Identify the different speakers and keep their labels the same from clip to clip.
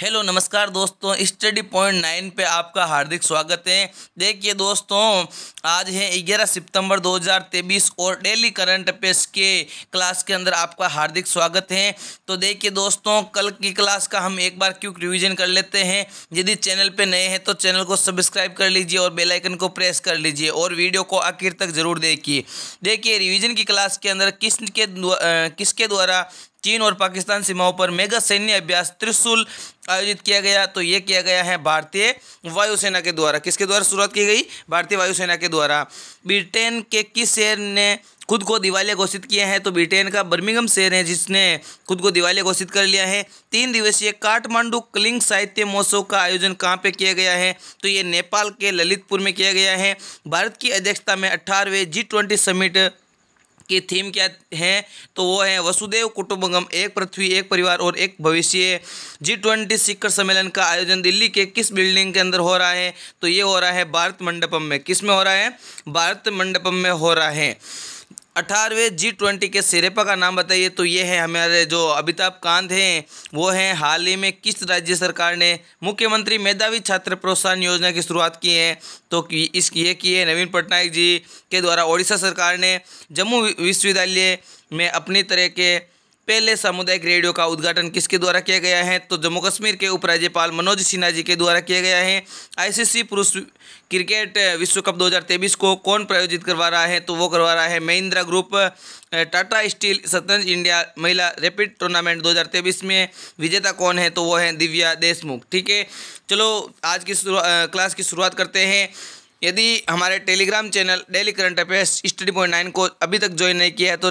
Speaker 1: hello नमस्कार दोस्तों study point nine पे आपका हार्दिक स्वागत है देखिए दोस्तों आज है ग्यारह सितंबर 2023 और डेली करंट अफेयर्स के क्लास के अंदर आपका हार्दिक स्वागत है तो देखिए दोस्तों कल की क्लास का हम एक बार क्यूक रिवीजन कर लेते हैं यदि चैनल पे नए हैं तो चैनल को सब्सक्राइब कर लीजिए और बेलाइकन को प्रेस कर लीजिए और वीडियो को आखिर तक ज़रूर देखिए देखिए रिविज़न की क्लास के अंदर किस के किसके द्वारा चीन और पाकिस्तान सीमाओं पर मेगा सैन्य अभ्यास त्रिशूल आयोजित किया गया तो ये किया गया है भारतीय वायुसेना के द्वारा किसके द्वारा शुरुआत की गई भारतीय वायुसेना के द्वारा ब्रिटेन के किस शहर ने खुद को दिवालिया घोषित किया है तो ब्रिटेन का बर्मिंगम शहर है जिसने खुद को दिवालिया घोषित कर लिया है तीन दिवसीय काठमांडू कलिंग साहित्य महोत्सव का आयोजन कहाँ पे किया गया है तो ये नेपाल के ललितपुर में किया गया है भारत की अध्यक्षता में अठारहवें जी ट्वेंटी समिट की थीम क्या है तो वो है वसुदेव कुटुंबगम एक पृथ्वी एक परिवार और एक भविष्य जी ट्वेंटी शिखर सम्मेलन का आयोजन दिल्ली के किस बिल्डिंग के अंदर हो रहा है तो ये हो रहा है भारत मंडपम में किस में हो रहा है भारत मंडपम में हो रहा है अठारहवें जी ट्वेंटी के सिरेपा का नाम बताइए तो ये है हमारे जो अमिताभ कांत हैं वो हैं हाल ही में किस राज्य सरकार ने मुख्यमंत्री मेधावी छात्र प्रोत्साहन योजना की शुरुआत की है तो इस ये की है नवीन पटनायक जी के द्वारा ओडिशा सरकार ने जम्मू विश्वविद्यालय में अपनी तरह के पहले सामुदायिक रेडियो का उद्घाटन किसके द्वारा किया गया है तो जम्मू कश्मीर के उपराज्यपाल मनोज सिन्हा जी के द्वारा किया गया है आईसीसी पुरुष क्रिकेट विश्व कप 2023 को कौन प्रायोजित करवा रहा है तो वो करवा रहा है महिंद्रा ग्रुप टाटा स्टील शतरंज इंडिया महिला रैपिड टूर्नामेंट 2023 में विजेता कौन है तो वो है दिव्या देशमुख ठीक है चलो आज की क्लास की शुरुआत करते हैं यदि हमारे Telegram channel daily current affairs study point nine को अभी तक ज्वाइन नहीं किया है तो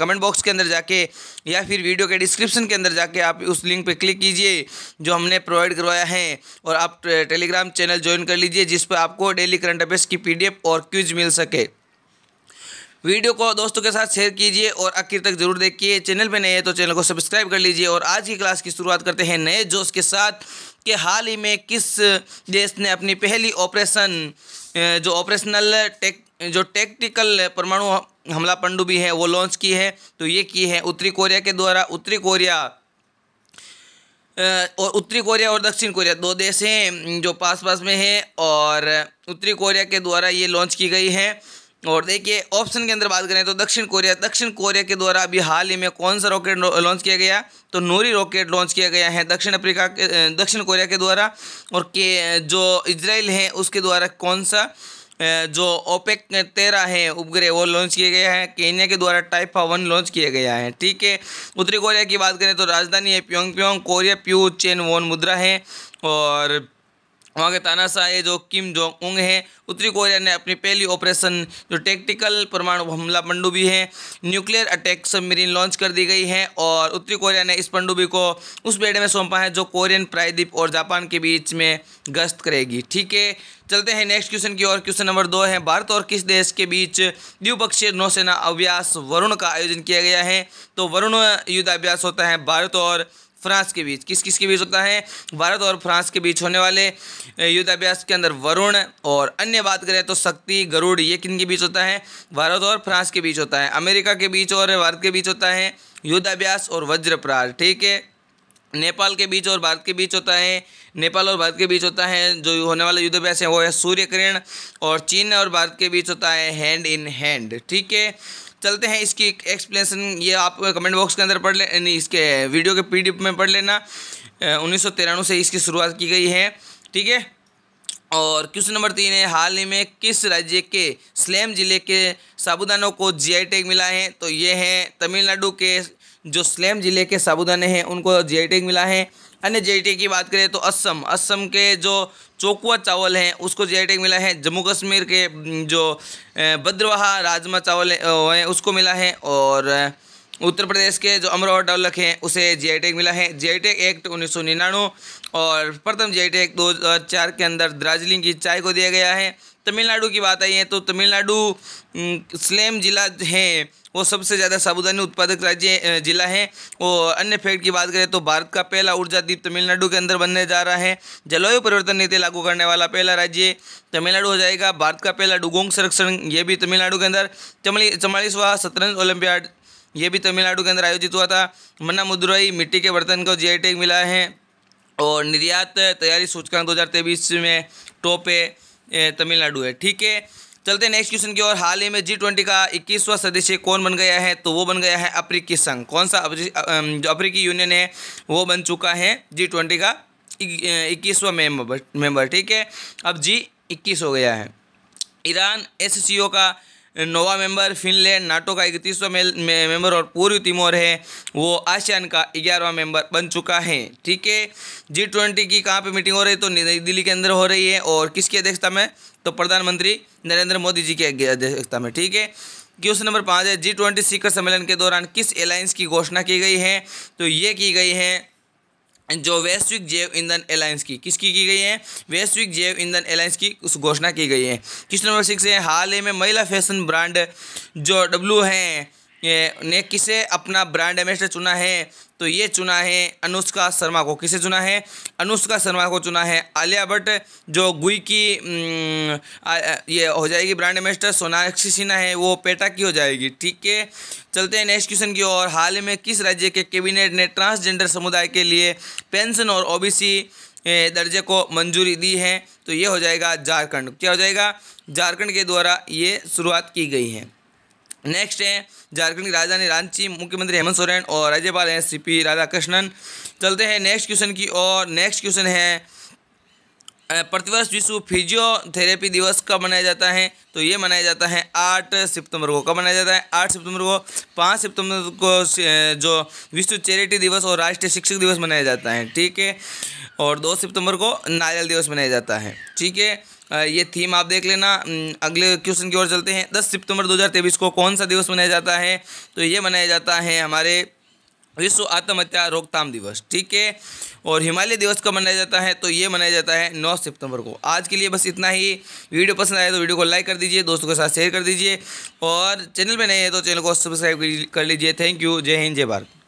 Speaker 1: कमेंट बॉक्स के अंदर जाके या फिर वीडियो के डिस्क्रिप्शन के अंदर जाके आप उस लिंक पर क्लिक कीजिए जो हमने प्रोवाइड करवाया है और आप टेलीग्राम चैनल ज्वाइन कर लीजिए जिस पर आपको डेली करंट अफेयर्स की पी और क्यूज मिल सके वीडियो को दोस्तों के साथ शेयर कीजिए और आखिर तक जरूर देखिए चैनल पर नए हैं तो चैनल को सब्सक्राइब कर लीजिए और आज की क्लास की शुरुआत करते हैं नए जोश के साथ कि हाल ही में किस देश ने अपनी पहली ऑपरेशन जो ऑपरेशनल टेक जो टेक्टिकल परमाणु हमला पनडुब्बी है वो लॉन्च की है तो ये की है उत्तरी कोरिया के द्वारा उत्तरी कोरिया और उत्तरी कोरिया और दक्षिण कोरिया दो देश हैं जो पास पास में हैं और उत्तरी कोरिया के द्वारा ये लॉन्च की गई है और देखिए ऑप्शन के अंदर बात करें तो दक्षिण कोरिया दक्षिण कोरिया के द्वारा अभी हाल ही में कौन सा रॉकेट लॉन्च किया गया तो नूरी रॉकेट लॉन्च किया गया है दक्षिण अफ्रीका के दक्षिण कोरिया के द्वारा और के जो इसराइल है उसके द्वारा कौन सा जो ओपेक तेरह है उपग्रह वो लॉन्च किया गया है केन्या के द्वारा टाइफा वन लॉन्च किया गया है ठीक है उत्तरी कोरिया की बात करें तो राजधानी है प्योंग प्योंग कोरिया प्यू चेन वन मुद्रा है और वहाँ के तानाशाह जो किम जोंग उंग हैं उत्तरी कोरिया ने अपनी पहली ऑपरेशन जो टेक्टिकल परमाणु हमला पंडुबी है न्यूक्लियर अटैक सबमरीन लॉन्च कर दी गई है और उत्तरी कोरिया ने इस पंडुबी को उस बेड़े में सौंपा है जो कोरियन प्रायद्वीप और जापान के बीच में गश्त करेगी ठीक है चलते हैं नेक्स्ट क्वेश्चन की ओर क्वेश्चन नंबर दो है भारत और किस देश के बीच द्विपक्षीय नौसेना अभ्यास वरुण का आयोजन किया गया है तो वरुण युद्धाभ्यास होता है भारत और फ्रांस के बीच किस किस के बीच होता है भारत और फ्रांस के बीच होने वाले युद्धाभ्यास के अंदर वरुण और अन्य बात करें तो शक्ति गरुड़ ये किन के बीच होता है भारत और फ्रांस के बीच होता है अमेरिका के बीच और भारत के बीच होता है युद्धाभ्यास और वज्रप्रार ठीक है नेपाल के बीच और भारत के बीच होता है नेपाल और भारत के बीच होता है जो होने वाला युद्धाभ्यास है वो है सूर्य किरण और चीन और भारत के बीच होता है हैंड इन हैंड ठीक है चलते हैं इसकी एक्सप्लेनेशन ये आप कमेंट बॉक्स के अंदर पढ़ ले इसके वीडियो के पी में पढ़ लेना उन्नीस से इसकी शुरुआत की गई है ठीक है और क्वेश्चन नंबर तीन है हाल ही में किस राज्य के स्लेम जिले के साबुदानों को जीआई टैग मिला है तो ये है तमिलनाडु के जो स्लैम ज़िले के साबुदाने हैं उनको जी टैग मिला है अन्य जी टैग की बात करें तो असम असम के जो चोकुआ चावल हैं उसको जी टैग मिला है जम्मू कश्मीर के जो भद्रवाहा राजमा चावल हैं उसको मिला है और उत्तर प्रदेश के जो अमरोहा डॉलक हैं उसे आई टेक e मिला है आई टेक एक्ट उन्नीस सौ निन्यानवे और प्रथम आई टैग e दो हज़ार चार के अंदर दार्जिलिंग की चाय को दिया गया है तमिलनाडु की बात आई है तो तमिलनाडु स्लेम जिला है वो सबसे ज़्यादा साबुदानी उत्पादक राज्य जिला है और अन्य फैक्ट की बात करें तो भारत का पहला ऊर्जा द्वीप तमिलनाडु के अंदर बनने जा रहा है जलवायु परिवर्तन नीति लागू करने वाला पहला राज्य तमिलनाडु हो जाएगा भारत का पहला डुगोंग संरक्षण ये भी तमिलनाडु के अंदर चमली चवालीसवा शतरंज ओलंपियाड ये भी तमिलनाडु के अंदर आयोजित हुआ था मन्ना मदुरई मिट्टी के बर्तन को जी टैग e मिला है और निर्यात तैयारी सूचकांक दो में टॉप है तमिलनाडु है ठीक है चलते हैं नेक्स्ट क्वेश्चन की ओर हाल ही में जी ट्वेंटी का इक्कीसवां सदस्य कौन बन गया है तो वो बन गया है अफ्रीकी संघ कौन सा जो अफ्रीकी यूनियन है वो बन चुका है जी ट्वेंटी का इक्कीसवा मेंबर मेंबर ठीक है अब जी इक्कीस हो गया है ईरान एस का नोवा मेंबर फिनलैंड नाटो का इकतीसवा मेंबर और पूर्वी तिमोर है वो आसियान का ग्यारहवा मेंबर बन चुका है ठीक है जी ट्वेंटी की कहाँ पे मीटिंग हो रही है तो नई दिल्ली के अंदर हो रही है और किसकी अध्यक्षता में तो प्रधानमंत्री नरेंद्र मोदी जी की अध्यक्षता में ठीक है क्वेश्चन नंबर पाँच है जी ट्वेंटी शिखर सम्मेलन के दौरान किस एलायंस की घोषणा की गई है तो ये की गई है जो वैश्विक जैव ईंधन अलायंस की किसकी की गई है वैश्विक जैव ईंधन अलायंस की उस घोषणा की गई है क्वेश्चन नंबर सिक्स है हाल ही में महिला फैशन ब्रांड जो डब्लू हैं ने किसे अपना ब्रांड एम्बेसडर चुना है तो ये चुना है अनुष्का शर्मा को किसे चुना है अनुष्का शर्मा को चुना है आलिया भट्ट जो गुई की आ, ये हो जाएगी ब्रांड एम्बेसडर सोनाक्षी सिन्हा है वो पेटा की हो जाएगी ठीक है चलते हैं नेक्स्ट क्वेश्चन की ओर हाल ही में किस राज्य के कैबिनेट ने ट्रांसजेंडर समुदाय के लिए पेंशन और ओ दर्जे को मंजूरी दी है तो ये हो जाएगा झारखंड क्या हो जाएगा झारखंड के द्वारा ये शुरुआत की गई है नेक्स्ट हैं झारखंड की राजधानी रांची मुख्यमंत्री हेमंत सोरेन और राज्यपाल हैं सी पी राधाकृष्णन चलते हैं नेक्स्ट क्वेश्चन की और नेक्स्ट क्वेश्चन है प्रतिवर्ष विश्व फिजियोथेरेपी दिवस कब मनाया जाता है तो ये मनाया जाता है आठ सितंबर को कब मनाया जाता है आठ सितंबर को पाँच सितंबर को जो विश्व चैरिटी दिवस और राष्ट्रीय शिक्षक दिवस मनाया जाता है ठीक है और दो सितंबर को नारियल दिवस मनाया जाता है ठीक है ये थीम आप देख लेना अगले क्वेश्चन की ओर चलते हैं दस सितंबर 2023 को कौन सा दिवस मनाया जाता है तो ये मनाया जाता है हमारे विश्व आत्महत्या रोकथाम दिवस ठीक है और हिमालय दिवस कब मनाया जाता है तो ये मनाया जाता है 9 सितंबर को आज के लिए बस इतना ही वीडियो पसंद आया तो वीडियो को लाइक कर दीजिए दोस्तों के साथ शेयर कर दीजिए और चैनल पर नए हैं तो चैनल को सब्सक्राइब कर लीजिए थैंक यू जय हिंद जय भारत